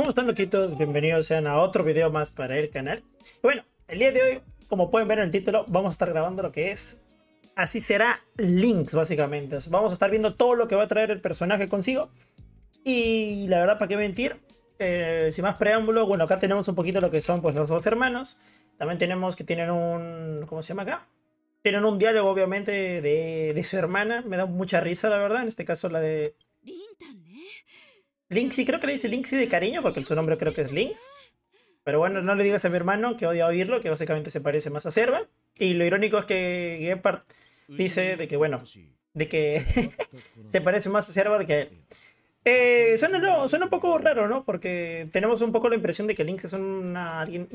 ¿Cómo están loquitos? Bienvenidos sean a otro video más para el canal. bueno, el día de hoy, como pueden ver en el título, vamos a estar grabando lo que es... Así será Links, básicamente. Vamos a estar viendo todo lo que va a traer el personaje consigo. Y la verdad, ¿para qué mentir? Eh, sin más preámbulo, bueno, acá tenemos un poquito lo que son pues los dos hermanos. También tenemos que tienen un... ¿Cómo se llama acá? Tienen un diálogo, obviamente, de, de su hermana. Me da mucha risa, la verdad. En este caso, la de... Linksy, creo que le dice Linksy de cariño porque su nombre creo que es Links. Pero bueno, no le digas a mi hermano que odia oírlo, que básicamente se parece más a Serva. Y lo irónico es que Gepard dice de que, bueno, de que se parece más a Serva que a él. Eh, suena, no, un poco raro, ¿no? Porque tenemos un poco la impresión de que Links es una alguien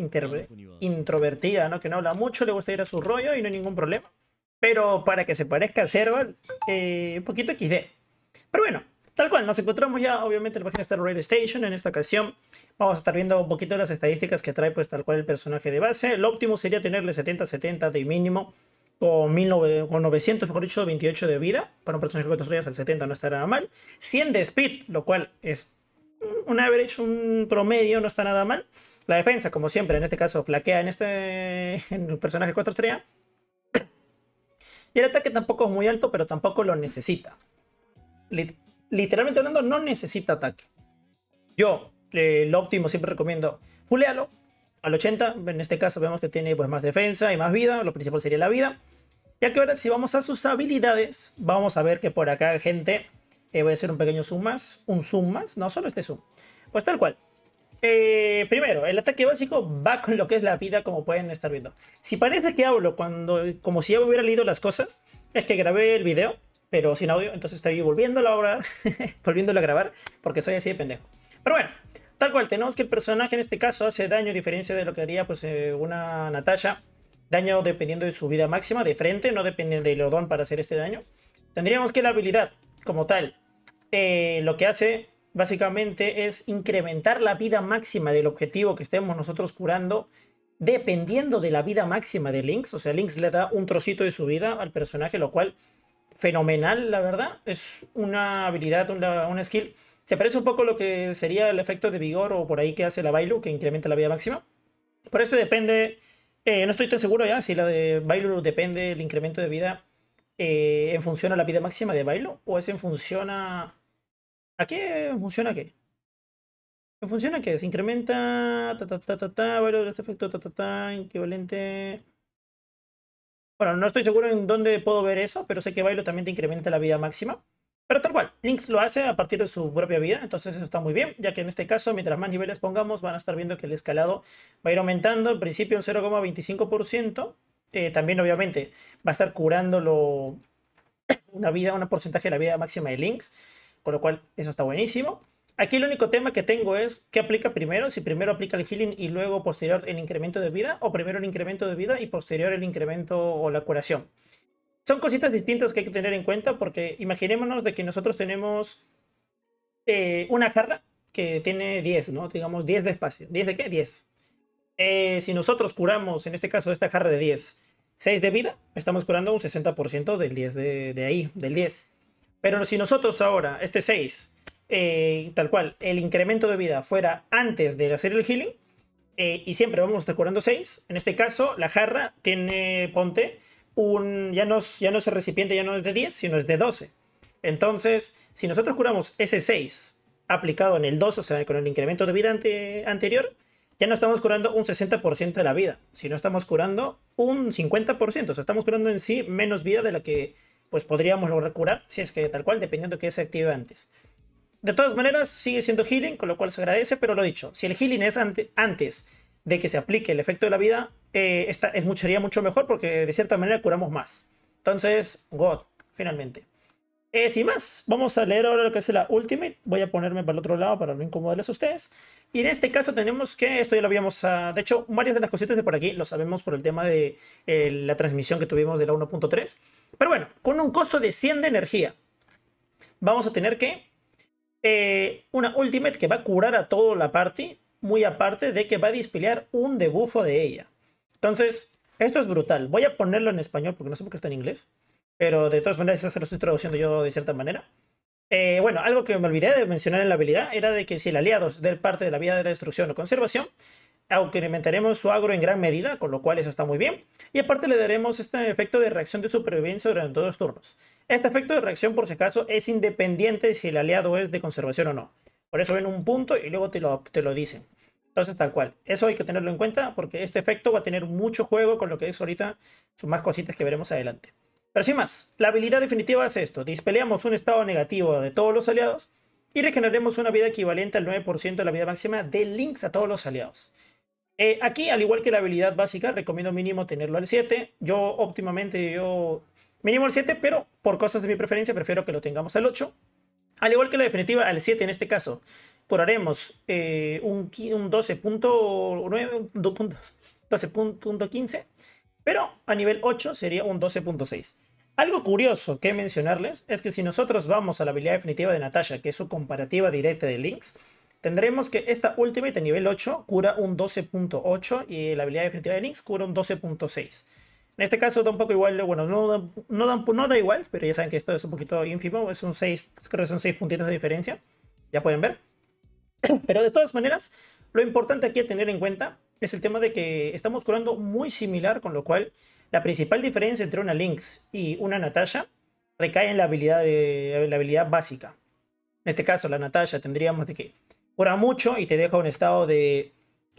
introvertida, ¿no? Que no habla mucho, le gusta ir a su rollo y no hay ningún problema. Pero para que se parezca a Serval, eh, un poquito XD. Pero bueno, Tal cual, nos encontramos ya obviamente en la página Star Rail Station. En esta ocasión vamos a estar viendo un poquito las estadísticas que trae pues tal cual el personaje de base. Lo óptimo sería tenerle 70-70 de mínimo o 1.900, mejor dicho, 28 de vida. Para un personaje de 4 estrellas el 70 no está nada mal. 100 de speed, lo cual es un average, un promedio, no está nada mal. La defensa, como siempre, en este caso flaquea en este el personaje 4 estrellas. y el ataque tampoco es muy alto, pero tampoco lo necesita literalmente hablando, no necesita ataque. Yo, eh, lo óptimo, siempre recomiendo fulealo al 80. En este caso vemos que tiene pues, más defensa y más vida. Lo principal sería la vida. Ya que ahora si vamos a sus habilidades, vamos a ver que por acá, gente, eh, voy a hacer un pequeño zoom más. Un zoom más, no solo este zoom. Pues tal cual. Eh, primero, el ataque básico va con lo que es la vida, como pueden estar viendo. Si parece que hablo cuando, como si ya hubiera leído las cosas, es que grabé el video pero sin audio, entonces estoy volviéndolo a grabar, volviéndolo a grabar, porque soy así de pendejo. Pero bueno, tal cual, tenemos que el personaje en este caso hace daño, a diferencia de lo que haría pues eh, una Natasha, daño dependiendo de su vida máxima, de frente, no dependiendo del odón para hacer este daño. Tendríamos que la habilidad, como tal, eh, lo que hace básicamente es incrementar la vida máxima del objetivo que estemos nosotros curando dependiendo de la vida máxima de Lynx. O sea, Lynx le da un trocito de su vida al personaje, lo cual fenomenal, la verdad. Es una habilidad, una, skill. Se parece un poco a lo que sería el efecto de vigor o por ahí que hace la Bailu, que incrementa la vida máxima. Por esto depende, eh, no estoy tan seguro ya si la de Bailu depende el incremento de vida eh, en función a la vida máxima de Bailu o es en función a... ¿A qué? ¿En qué? ¿En función a qué? Se incrementa... Ta, ta, ta, ta, ta, Bailu este efecto, ta, ta, ta, equivalente... Bueno, no estoy seguro en dónde puedo ver eso, pero sé que Bailo también te incrementa la vida máxima. Pero tal cual, Lynx lo hace a partir de su propia vida, entonces eso está muy bien, ya que en este caso, mientras más niveles pongamos, van a estar viendo que el escalado va a ir aumentando, en principio un 0,25%, eh, también obviamente va a estar curándolo una vida, un porcentaje de la vida máxima de Lynx, con lo cual eso está buenísimo. Aquí el único tema que tengo es qué aplica primero, si primero aplica el healing y luego posterior el incremento de vida, o primero el incremento de vida y posterior el incremento o la curación. Son cositas distintas que hay que tener en cuenta porque imaginémonos de que nosotros tenemos eh, una jarra que tiene 10, ¿no? Digamos 10 de espacio. ¿10 de qué? 10. Eh, si nosotros curamos, en este caso, esta jarra de 10, 6 de vida, estamos curando un 60% del 10 de, de ahí, del 10. Pero si nosotros ahora, este 6, eh, tal cual, el incremento de vida fuera antes de hacer el healing, eh, y siempre vamos a estar curando 6, en este caso la jarra tiene, ponte, un, ya, no es, ya no el recipiente, ya no es de 10, sino es de 12. Entonces, si nosotros curamos ese 6 aplicado en el 2, o sea, con el incremento de vida anterior, ya no estamos curando un 60% de la vida, sino estamos curando un 50%, o sea, estamos curando en sí menos vida de la que pues podríamos lograr curar, si es que tal cual, dependiendo de qué se active antes. De todas maneras, sigue siendo healing, con lo cual se agradece, pero lo dicho, si el healing es antes de que se aplique el efecto de la vida, eh, esta, es mucho, sería mucho mejor porque de cierta manera curamos más. Entonces, God, finalmente. Eh, sin más, vamos a leer ahora lo que es la Ultimate. Voy a ponerme para el otro lado para no incomodarles a ustedes. Y en este caso tenemos que, esto ya lo habíamos, ah, de hecho, varias de las cositas de por aquí lo sabemos por el tema de eh, la transmisión que tuvimos de la 1.3. Pero bueno, con un costo de 100 de energía, vamos a tener que eh, una ultimate que va a curar a toda la party, muy aparte de que va a dispelear un debufo de ella. Entonces, esto es brutal. Voy a ponerlo en español porque no sé por qué está en inglés. Pero de todas maneras, eso se lo estoy traduciendo yo de cierta manera. Eh, bueno, algo que me olvidé de mencionar en la habilidad era de que si el aliado es del parte de la vida de la destrucción o conservación, Aumentaremos su agro en gran medida, con lo cual eso está muy bien. Y aparte le daremos este efecto de reacción de supervivencia durante dos turnos. Este efecto de reacción, por si acaso, es independiente de si el aliado es de conservación o no. Por eso ven un punto y luego te lo, te lo dicen. Entonces, tal cual. Eso hay que tenerlo en cuenta porque este efecto va a tener mucho juego con lo que es ahorita Son más cositas que veremos adelante. Pero sin más, la habilidad definitiva es esto. Dispeleamos un estado negativo de todos los aliados y regeneraremos una vida equivalente al 9% de la vida máxima de links a todos los aliados. Eh, aquí, al igual que la habilidad básica, recomiendo mínimo tenerlo al 7. Yo óptimamente, yo mínimo al 7, pero por cosas de mi preferencia prefiero que lo tengamos al 8. Al igual que la definitiva, al 7 en este caso, curaremos eh, un, un 12.15, pero a nivel 8 sería un 12.6. Algo curioso que mencionarles es que si nosotros vamos a la habilidad definitiva de Natasha, que es su comparativa directa de links, Tendremos que esta Ultimate a nivel 8 cura un 12.8 y la habilidad definitiva de Lynx cura un 12.6. En este caso da un poco igual, bueno, no da, no, igual, pero ya saben que esto es un poquito ínfimo, es un 6, creo que son 6 puntitos de diferencia, ya pueden ver. Pero de todas maneras, lo importante aquí a tener en cuenta es el tema de que estamos curando muy similar, con lo cual la principal diferencia entre una Lynx y una Natasha recae en la habilidad, de, la habilidad básica. En este caso, la Natasha tendríamos de que cura mucho y te deja un estado de,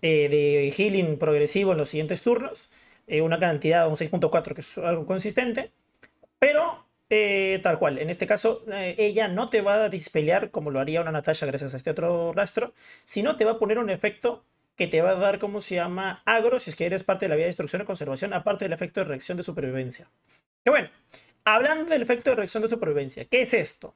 eh, healing progresivo en los siguientes turnos. Eh, una cantidad, un 6.4, que es algo consistente. Pero eh, tal cual, en este caso ella no te va a dispelear como lo haría una Natasha gracias a este otro rastro, sino te va a poner un efecto que te va a dar, como se llama? Agro, si es que eres parte de la vía de destrucción y conservación, aparte del efecto de reacción de supervivencia. Que bueno, hablando del efecto de reacción de supervivencia, ¿qué es esto?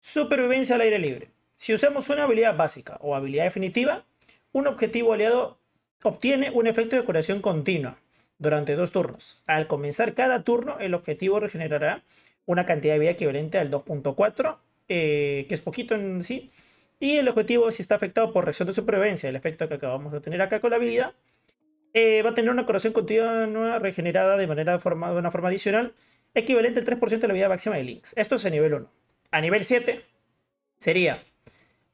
Supervivencia al aire libre. Si usamos una habilidad básica o habilidad definitiva, un objetivo aliado obtiene un efecto de curación continua durante dos turnos. Al comenzar cada turno, el objetivo regenerará una cantidad de vida equivalente al 2.4, eh, que es poquito en sí. Y el objetivo, si está afectado por reacción de supervivencia, el efecto que acabamos de tener acá con la habilidad, eh, va a tener una curación continua regenerada de manera formada de una forma adicional, equivalente al 3% de la vida máxima de Lynx. Esto es a nivel 1. A nivel 7 sería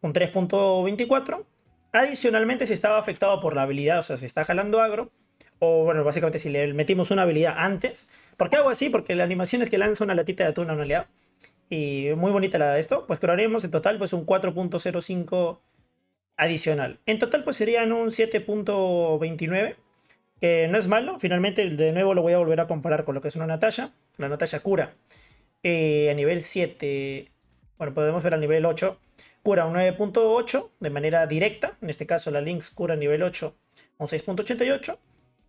un 3.24. Adicionalmente, si estaba afectado por la habilidad, o sea, si está jalando agro, o bueno, básicamente si le metimos una habilidad antes. ¿Por qué hago así? Porque la animación es que lanza una latita de atún a un Y muy bonita la de esto. Pues crearemos en total pues un 4.05 adicional. En total pues serían un 7.29. Que no es malo. Finalmente de nuevo lo voy a volver a comparar con lo que es una Natasha. La Natasha cura. Eh, a nivel 7. Bueno, podemos ver a nivel 8 cura un 9.8 de manera directa, en este caso la Lynx cura nivel 8 un 6.88,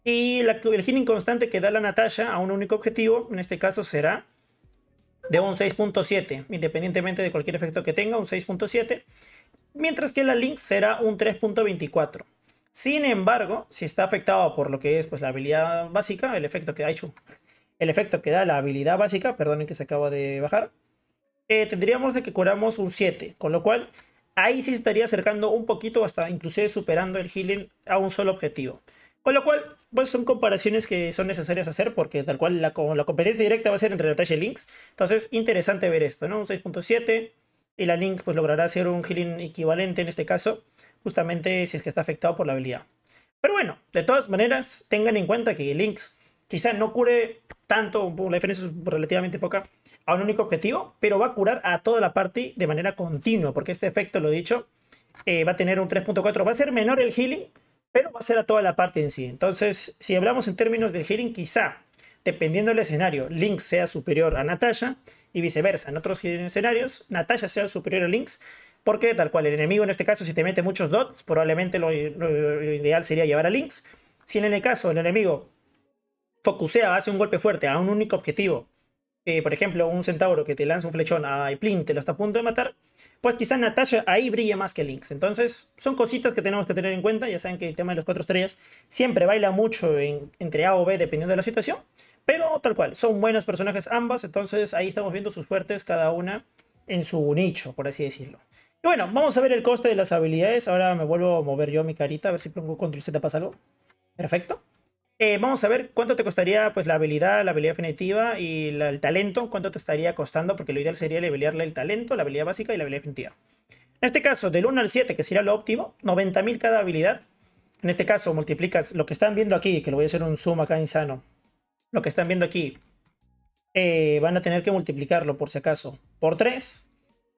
y la, el healing constante que da la Natasha a un único objetivo, en este caso será de un 6.7, independientemente de cualquier efecto que tenga, un 6.7, mientras que la Lynx será un 3.24. Sin embargo, si está afectado por lo que es pues, la habilidad básica, el efecto que da el efecto que da la habilidad básica, perdonen que se acaba de bajar, eh, tendríamos de que curamos un 7, con lo cual ahí sí estaría acercando un poquito hasta inclusive superando el healing a un solo objetivo. Con lo cual, pues son comparaciones que son necesarias hacer porque tal cual la, la competencia directa va a ser entre Natasha y Lynx. Entonces, interesante ver esto, ¿no? Un 6.7 y la Lynx pues logrará hacer un healing equivalente en este caso, justamente si es que está afectado por la habilidad. Pero bueno, de todas maneras, tengan en cuenta que Lynx Quizá no cure tanto, la diferencia es relativamente poca, a un único objetivo, pero va a curar a toda la party de manera continua, porque este efecto, lo he dicho, eh, va a tener un 3.4, va a ser menor el healing, pero va a ser a toda la party en sí. Entonces, si hablamos en términos de healing, quizá, dependiendo del escenario, Link sea superior a Natasha y viceversa. En otros escenarios, Natasha sea superior a Link, porque tal cual el enemigo en este caso, si te mete muchos dots, probablemente lo, ideal sería llevar a Link. Si en el caso el enemigo focusea, hace un golpe fuerte a un único objetivo, eh, por ejemplo, un centauro que te lanza un flechón a ah, Plin, te lo está a punto de matar, pues quizá Natasha ahí brilla más que Lynx. Entonces, son cositas que tenemos que tener en cuenta. Ya saben que el tema de los cuatro estrellas siempre baila mucho entre A o B dependiendo de la situación, pero tal cual, son buenos personajes ambas, entonces ahí estamos viendo sus fuertes cada una en su nicho, por así decirlo. Y bueno, vamos a ver el coste de las habilidades. Ahora me vuelvo a mover yo mi carita, a ver si pongo control Z pasa algo. Perfecto. Eh, vamos a ver cuánto te costaría pues, la habilidad, la habilidad definitiva y el talento, cuánto te estaría costando, porque lo ideal sería levelearle el talento, la habilidad básica y la habilidad definitiva. En este caso, del 1 al 7, que sería lo óptimo, 90.000 cada habilidad. En este caso, multiplicas lo que están viendo aquí, que lo voy a hacer un zoom acá insano. Lo que están viendo aquí, eh, van a tener que multiplicarlo, por si acaso, por 3,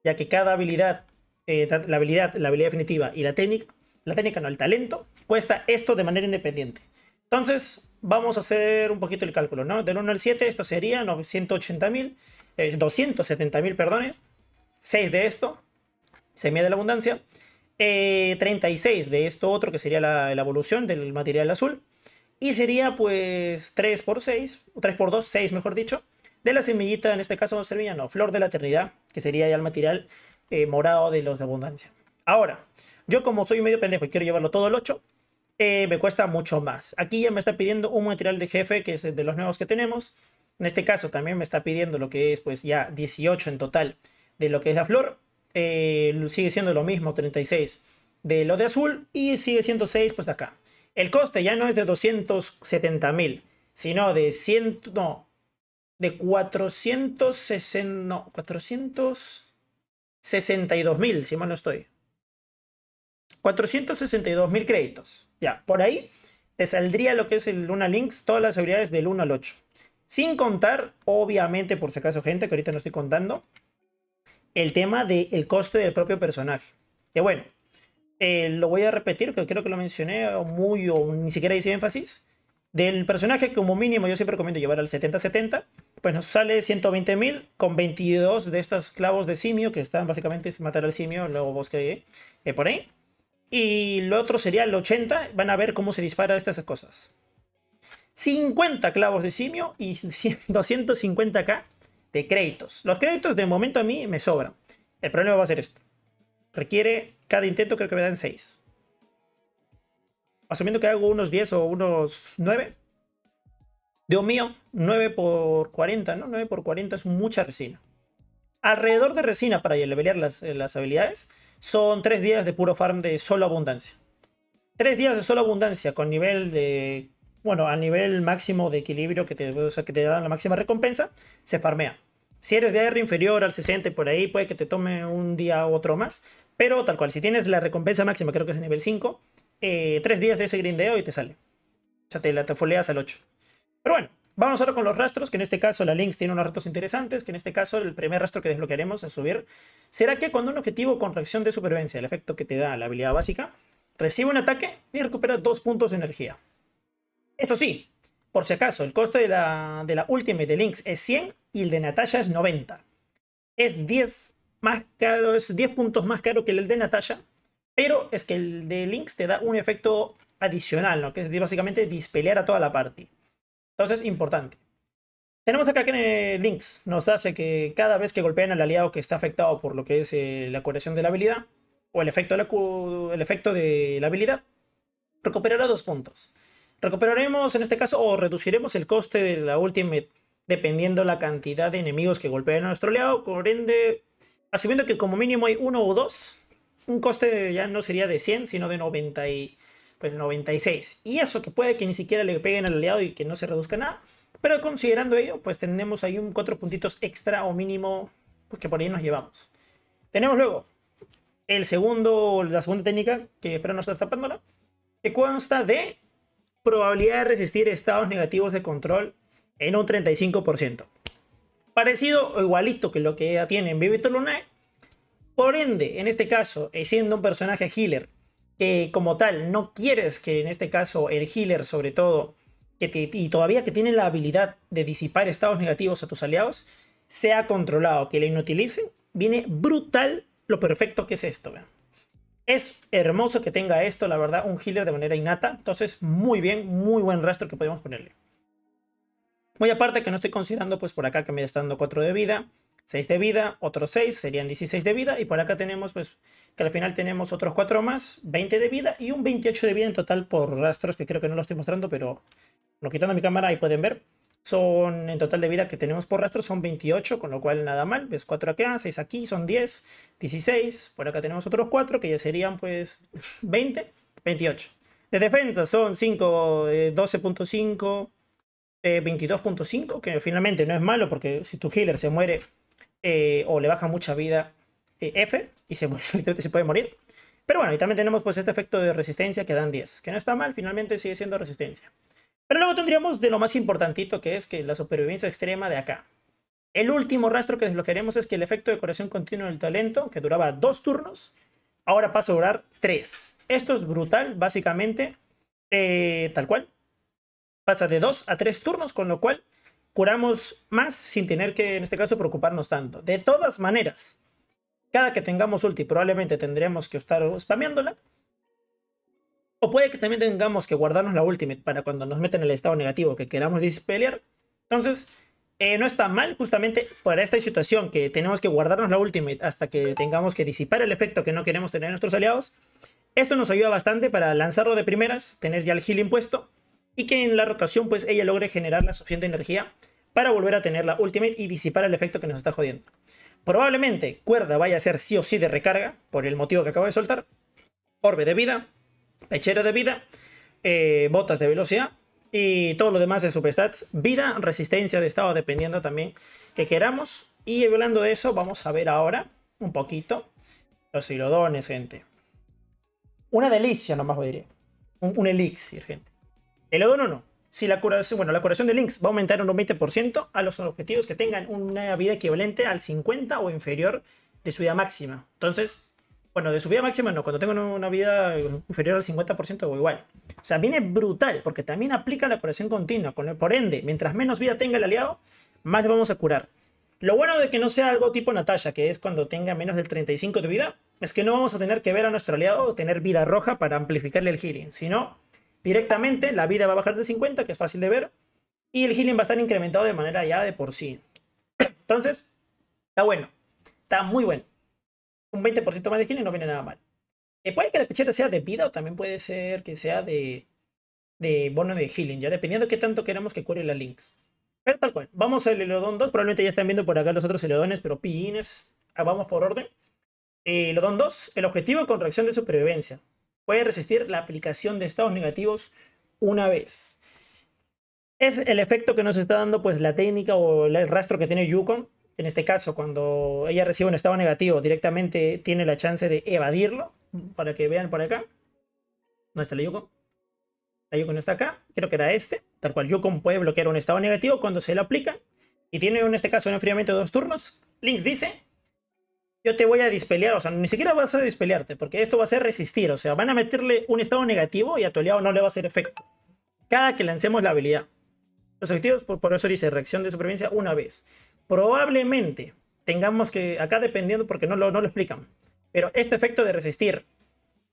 ya que cada habilidad, eh, la habilidad, la habilidad definitiva y la técnica, la técnica no, el talento, cuesta esto de manera independiente. Entonces, vamos a hacer un poquito el cálculo, ¿no? Del 1 al 7, esto sería 980.000, eh, 270.000, perdones. 6 de esto, semilla de la abundancia. 36 eh, de esto otro, que sería la, evolución del material azul. Y sería, pues, 3 por 6, 3 por 2, 6 mejor dicho, de la semillita, en este caso, no, flor de la eternidad, que sería ya el material eh, morado de los de abundancia. Ahora, yo como soy medio pendejo y quiero llevarlo todo al 8, eh, me cuesta mucho más. Aquí ya me está pidiendo un material de jefe, que es de los nuevos que tenemos. En este caso también me está pidiendo lo que es pues ya 18 en total de lo que es la flor. Eh, sigue siendo lo mismo, 36 de lo de azul y sigue siendo 6 pues de acá. El coste ya no es de 270 mil, sino de 100, no, de 460, no, 462 mil, si mal no estoy. 462 mil créditos. Ya, por ahí te saldría lo que es el Luna Links, todas las habilidades del 1 al 8. Sin contar, obviamente, por si acaso, gente, que ahorita no estoy contando, el tema del coste del propio personaje. Que bueno, eh, lo voy a repetir, que creo que lo mencioné muy o ni siquiera hice énfasis. Del personaje, como mínimo, yo siempre recomiendo llevar al 70-70, pues nos sale 120.000 con 22 de estos clavos de simio, que están básicamente es matar al simio, luego bosque eh, por ahí. Y lo otro sería el 80. Van a ver cómo se dispara estas cosas. 50 clavos de simio y 250k de créditos. Los créditos de momento a mí me sobran. El problema va a ser esto. Requiere cada intento, creo que me dan 6. Asumiendo que hago unos 10 o unos 9. Dios mío, 9 por 40, ¿no? 9 por 40 es mucha resina alrededor de resina para levelear eh, las, habilidades, son tres días de puro farm de solo abundancia. Tres días de solo abundancia con nivel de... Bueno, al nivel máximo de equilibrio que te, dan la máxima recompensa, se farmea. Si eres de AR inferior al 60 y por ahí, puede que te tome un día u otro más. Pero tal cual, si tienes la recompensa máxima, creo que es nivel 5, eh, tres 3 días de ese grindeo y te sale. O sea, te la te foleas al 8. Pero bueno, Vamos ahora con los rastros, que en este caso la Lynx tiene unos rastros interesantes, que en este caso el primer rastro que desbloquearemos es subir. Será que cuando un objetivo con reacción de supervivencia, el efecto que te da la habilidad básica, recibe un ataque y recupera dos puntos de energía. Eso sí, por si acaso, el coste de la, última la de Lynx es 100 y el de Natasha es 90. Es 10, más es 10 puntos más caro que el de Natasha, pero es que el de Lynx te da un efecto adicional, que es básicamente dispelear a toda la party. Entonces, importante. Tenemos acá que eh, links nos hace que cada vez que golpean al aliado que está afectado por lo que es eh, la curación de la habilidad, o el efecto de la, el efecto de la habilidad, recuperará dos puntos. Recuperaremos en este caso o reduciremos el coste de la ultimate dependiendo la cantidad de enemigos que golpeen a nuestro aliado, por ende, asumiendo que como mínimo hay uno o dos, un coste ya no sería de 100, sino de 90 y... 96. Pues, y eso que puede que ni siquiera le peguen al aliado y que no se reduzca nada. Pero considerando ello, pues tenemos ahí un 4 puntitos extra o mínimo pues que por ahí nos llevamos. Tenemos luego el segundo, la segunda técnica, que espero no estar tapándola, que consta de probabilidad de resistir estados negativos de control en un 35%. Parecido o igualito que lo que ya tiene en Vivito Por ende, en este caso, eh, siendo un personaje healer que como tal no quieres que en este caso el healer sobre todo, que y todavía que tiene la habilidad de disipar estados negativos a tus aliados, sea controlado, que le inutilicen, viene brutal lo perfecto que es esto. Es hermoso que tenga esto, la verdad, un healer de manera innata. Entonces, muy bien, muy buen rastro que podemos ponerle. Muy aparte que no estoy considerando pues por acá que me está dando 4 de vida. 6 de vida, otros 6, serían 16 de vida. Y por acá tenemos, pues, que al final tenemos otros 4 más, 20 de vida y un 28 de vida en total por rastros, que creo que no lo estoy mostrando, pero lo quitando mi cámara ahí pueden ver. Son en total de vida que tenemos por rastro, son 28, con lo cual nada mal. Ves 4 acá, 6 aquí, son 10, 16. Por acá tenemos otros 4, que ya serían pues 20, 28. De defensa son 5, 12.5, 22.5, que finalmente no es malo, porque si tu healer se muere eh, o le baja mucha vida eh, F y se, se puede morir. Pero bueno, y también tenemos pues este efecto de resistencia que dan 10, que no está mal, finalmente sigue siendo resistencia. Pero luego tendríamos de lo más importantito que es que la supervivencia extrema de acá. El último rastro que desbloquearemos es que el efecto de curación continua del talento, que duraba dos turnos, ahora pasa a durar tres. Esto es brutal, básicamente, eh, tal cual. Pasa de dos a tres turnos, con lo cual curamos más sin tener que, en este caso, preocuparnos tanto. De todas maneras, cada que tengamos ulti probablemente tendremos que estar spameándola. O puede que también tengamos que guardarnos la ultimate para cuando nos meten en el estado negativo que queramos dispelear. Entonces, eh, no está mal justamente para esta situación que tenemos que guardarnos la ultimate hasta que tengamos que disipar el efecto que no queremos tener nuestros aliados. Esto nos ayuda bastante para lanzarlo de primeras, tener ya el heal impuesto y que en la rotación pues ella logre generar la suficiente energía para volver a tener la ultimate y disipar el efecto que nos está jodiendo. Probablemente cuerda vaya a ser sí o sí de recarga, por el motivo que acabo de soltar, orbe de vida, pechera de vida, eh, botas de velocidad y todo lo demás de superstats, vida, resistencia de estado dependiendo también que queramos. Y hablando de eso, vamos a ver ahora un poquito los hilodones, gente. Una delicia nomás, me diría. un elixir, gente. El odono no. Si la curación, bueno, la curación de links va a aumentar un 20% a los objetivos que tengan una vida equivalente al 50 o inferior de su vida máxima. Entonces, bueno, de su vida máxima no, cuando tengan una vida inferior al 50% o igual. O sea, viene brutal, porque también aplica la curación continua. Por ende, mientras menos vida tenga el aliado, más le vamos a curar. Lo bueno de que no sea algo tipo Natasha, que es cuando tenga menos del 35 de vida, es que no vamos a tener que ver a nuestro aliado tener vida roja para amplificarle el healing, sino Directamente la vida va a bajar de 50, que es fácil de ver, y el healing va a estar incrementado de manera ya de por sí. Entonces, está bueno, está muy bueno. Un 20% más de healing no viene nada mal. Eh, puede que la pechera sea de vida o también puede ser que sea de, de bono de healing, ya dependiendo de qué tanto queramos que cure la links. Pero tal cual, vamos al elodón 2, probablemente ya están viendo por acá los otros Elodones, pero pines, ah, vamos por orden. Eh, elodón 2, el objetivo con reacción de supervivencia puede resistir la aplicación de estados negativos una vez. Es el efecto que nos está dando pues la técnica o el rastro que tiene Yukon. En este caso, cuando ella recibe un estado negativo, directamente tiene la chance de evadirlo. Para que vean por acá. No está la Yukon? La Yukon está acá. Creo que era este. Tal cual Yukon puede bloquear un estado negativo cuando se le aplica. Y tiene en este caso un enfriamiento de dos turnos. Links dice yo te voy a dispelear, o sea, ni siquiera vas a dispelearte, porque esto va a ser resistir, o sea, van a meterle un estado negativo y a tu aliado no le va a hacer efecto. Cada que lancemos la habilidad. Los objetivos, por, eso dice, reacción de supervivencia una vez. Probablemente tengamos que, acá dependiendo, porque no no lo explican, pero este efecto de resistir,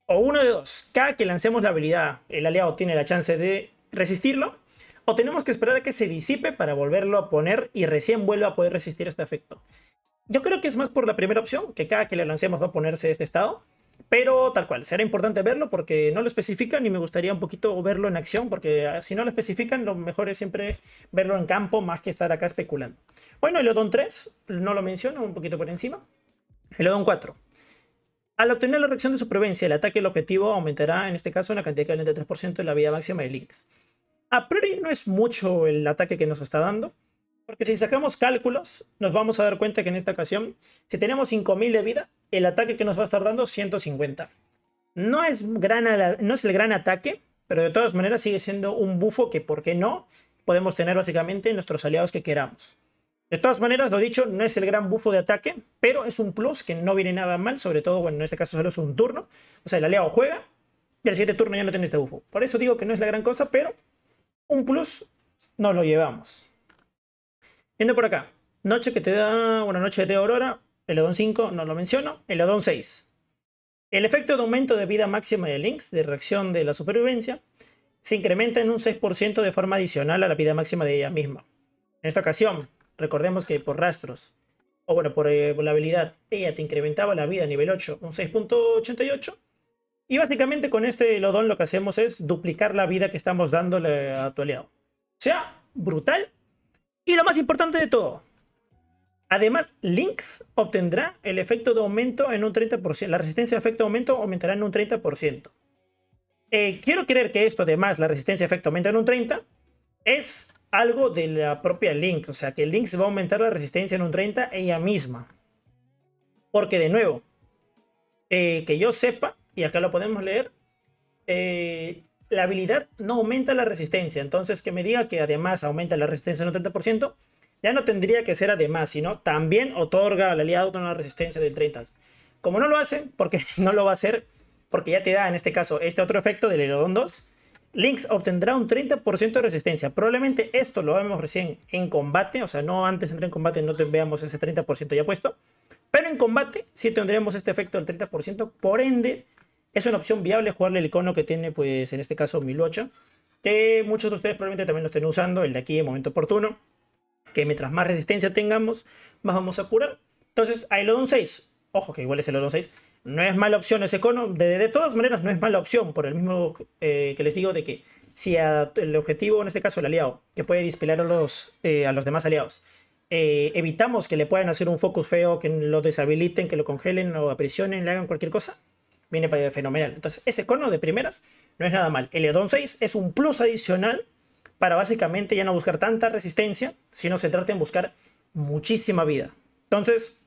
o uno de dos, cada que lancemos la habilidad, el aliado tiene la chance de resistirlo, o tenemos que esperar a que se disipe para volverlo a poner y recién vuelva a poder resistir este efecto. Yo creo que es más por la primera opción, que cada que le lancemos va a ponerse este estado. Pero tal cual, será importante verlo porque no lo especifican y me gustaría un poquito verlo en acción porque ah, si no lo especifican lo mejor es siempre verlo en campo más que estar acá especulando. Bueno, el Odon 3, no lo menciono, un poquito por encima. El Odon 4. Al obtener la reacción de supervivencia, el ataque al objetivo aumentará en este caso la cantidad de 33% 3% de la vida máxima de Lynx. A priori no es mucho el ataque que nos está dando, porque si sacamos cálculos, nos vamos a dar cuenta que en esta ocasión, si tenemos 5000 de vida, el ataque que nos va a estar dando 150. No es, gran, no es el gran ataque, pero de todas maneras sigue siendo un bufo que, ¿por qué no? Podemos tener básicamente nuestros aliados que queramos. De todas maneras, lo dicho, no es el gran bufo de ataque, pero es un plus que no viene nada mal, sobre todo, bueno, en este caso solo es un turno. O sea, el aliado juega y al siguiente turno ya no tiene este bufo. Por eso digo que no es la gran cosa, pero un plus nos lo llevamos. Viendo por acá, noche que te da, bueno, noche de aurora, el odón 5 no lo menciono, el odón 6. El efecto de aumento de vida máxima de Lynx, de reacción de la supervivencia, se incrementa en un 6% de forma adicional a la vida máxima de ella misma. En esta ocasión, recordemos que por rastros, o bueno, por, eh, la habilidad, ella te incrementaba la vida a nivel 8 un 6.88. Y básicamente con este odón lo que hacemos es duplicar la vida que estamos dándole a tu aliado. O sea, brutal y lo más importante de todo, además Lynx obtendrá el efecto de aumento en un 30%, la resistencia de efecto de aumento aumentará en un 30%. Eh, quiero creer que esto además, la resistencia de efecto aumenta en un 30%, es algo de la propia Lynx, o sea que Lynx va a aumentar la resistencia en un 30% ella misma. Porque de nuevo, eh, que yo sepa, y acá lo podemos leer, eh, la habilidad no aumenta la resistencia. Entonces, que me diga que además aumenta la resistencia un 30%, ya no tendría que ser además, sino también otorga al aliado una resistencia del 30%. Como no lo hace, porque no lo va a hacer, porque ya te da en este caso este otro efecto del Herodón 2, Lynx obtendrá un 30% de resistencia. Probablemente esto lo vemos recién en combate, o sea, no antes de en combate no te veamos ese 30% ya puesto, pero en combate sí tendríamos este efecto del 30%, por ende es una opción viable jugarle el icono que tiene, pues en este caso, 1008, que muchos de ustedes probablemente también lo estén usando, el de aquí en momento oportuno, que mientras más resistencia tengamos, más vamos a curar. Entonces, elodon 6, ojo que igual es el odon 6, no es mala opción ese cono, de, todas maneras no es mala opción, por el mismo eh, que les digo de que si el objetivo, en este caso el aliado, que puede dispelar a los, eh, a los demás aliados, eh, evitamos que le puedan hacer un focus feo, que lo deshabiliten, que lo congelen o aprisionen, le hagan cualquier cosa, viene para fenomenal. Entonces, ese cono de primeras no es nada mal. El Eodon 6 es un plus adicional para básicamente ya no buscar tanta resistencia, sino trata en buscar muchísima vida. Entonces,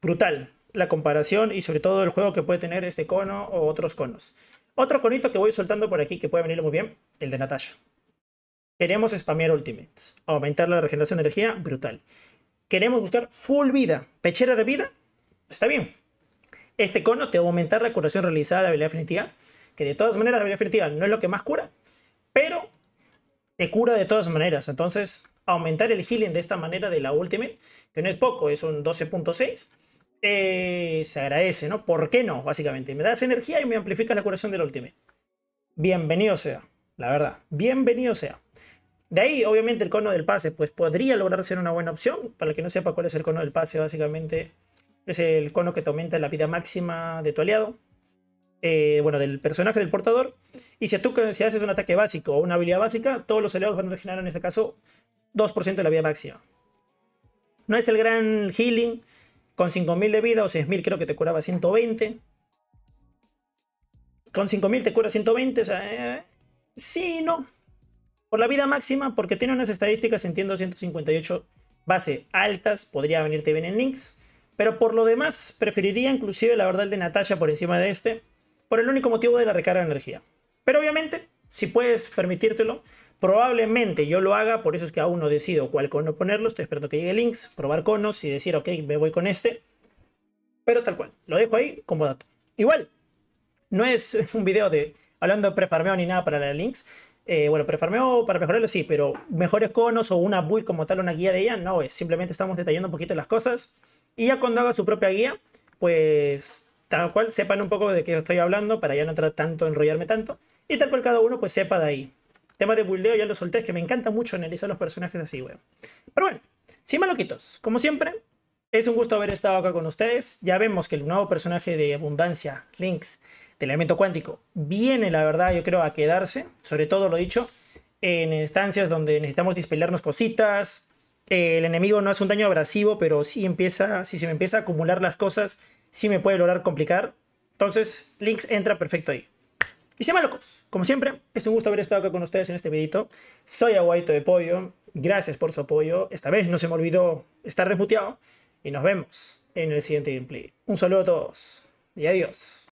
brutal la comparación y sobre todo el juego que puede tener este cono o otros conos. Otro conito que voy soltando por aquí que puede venir muy bien, el de Natasha. Queremos spamear ultimates, aumentar la regeneración de energía, brutal. Queremos buscar full vida, pechera de vida, está bien, este cono te va a aumentar la curación realizada de la habilidad definitiva, que de todas maneras la habilidad definitiva no es lo que más cura, pero te cura de todas maneras. Entonces, aumentar el healing de esta manera de la Ultimate, que no es poco, es un 12.6, eh, se agradece, ¿no? ¿Por qué no? Básicamente, me das energía y me amplifica la curación de la Ultimate. Bienvenido sea, la verdad, bienvenido sea. De ahí, obviamente, el cono del pase, pues podría lograr ser una buena opción. Para el que no sepa cuál es el cono del pase, básicamente es el cono que te aumenta la vida máxima de tu aliado, eh, bueno, del personaje del portador. Y si tú haces un ataque básico o una habilidad básica, todos los aliados van a regenerar en este caso 2% de la vida máxima. No es el gran healing, con 5000 de vida o 6000 creo que te curaba 120. Con 5000 te cura 120, o sea, eh, sí no. Por la vida máxima, porque tiene unas estadísticas, entiendo, 158 base altas, podría venirte bien en links pero por lo demás, preferiría inclusive la verdad el de Natasha por encima de este, por el único motivo de la recarga de energía. Pero obviamente, si puedes permitírtelo, probablemente yo lo haga, por eso es que aún no decido cuál cono ponerlo, estoy esperando que llegue links, probar conos y decir, ok, me voy con este. Pero tal cual, lo dejo ahí como dato. Igual, no es un video de hablando de prefarmeo ni nada para la links. Eh, bueno, prefarmeo para mejorarlo sí, pero mejores conos o una build como tal, una guía de ella, no es. Simplemente estamos detallando un poquito las cosas. Y ya cuando haga su propia guía, pues tal cual sepan un poco de qué estoy hablando para ya no tratar tanto, enrollarme tanto. Y tal cual cada uno pues sepa de ahí. Tema de buildeo ya lo solté, es que me encanta mucho analizar los personajes así, weón. Pero bueno, sin maloquitos, como siempre, es un gusto haber estado acá con ustedes. Ya vemos que el nuevo personaje de Abundancia, Links, del elemento cuántico, viene, la verdad, yo creo, a quedarse. Sobre todo lo dicho, en estancias donde necesitamos dispelarnos cositas, el enemigo no hace un daño abrasivo, pero sí empieza, si se me empieza a acumular las cosas, sí me puede lograr complicar. Entonces, Lynx entra perfecto ahí. Y se me locos, como siempre, es un gusto haber estado acá con ustedes en este videito. Soy Aguaito de Pollo, gracias por su apoyo. Esta vez no se me olvidó estar desmuteado. Y nos vemos en el siguiente gameplay. Un saludo a todos y adiós.